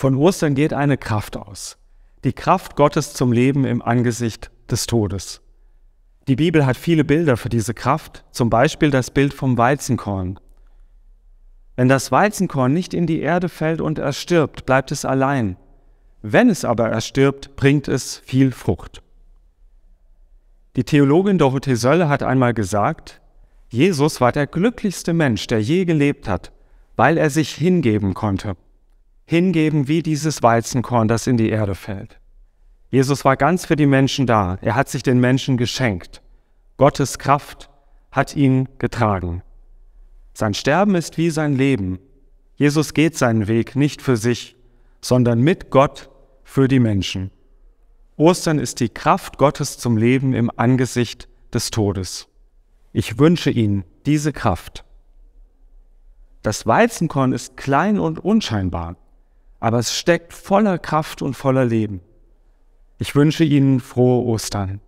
Von Ostern geht eine Kraft aus. Die Kraft Gottes zum Leben im Angesicht des Todes. Die Bibel hat viele Bilder für diese Kraft, zum Beispiel das Bild vom Weizenkorn. Wenn das Weizenkorn nicht in die Erde fällt und erstirbt, bleibt es allein. Wenn es aber erstirbt, bringt es viel Frucht. Die Theologin Dorothee Sölle hat einmal gesagt, Jesus war der glücklichste Mensch, der je gelebt hat, weil er sich hingeben konnte hingeben wie dieses Weizenkorn, das in die Erde fällt. Jesus war ganz für die Menschen da. Er hat sich den Menschen geschenkt. Gottes Kraft hat ihn getragen. Sein Sterben ist wie sein Leben. Jesus geht seinen Weg nicht für sich, sondern mit Gott für die Menschen. Ostern ist die Kraft Gottes zum Leben im Angesicht des Todes. Ich wünsche Ihnen diese Kraft. Das Weizenkorn ist klein und unscheinbar aber es steckt voller Kraft und voller Leben. Ich wünsche Ihnen frohe Ostern.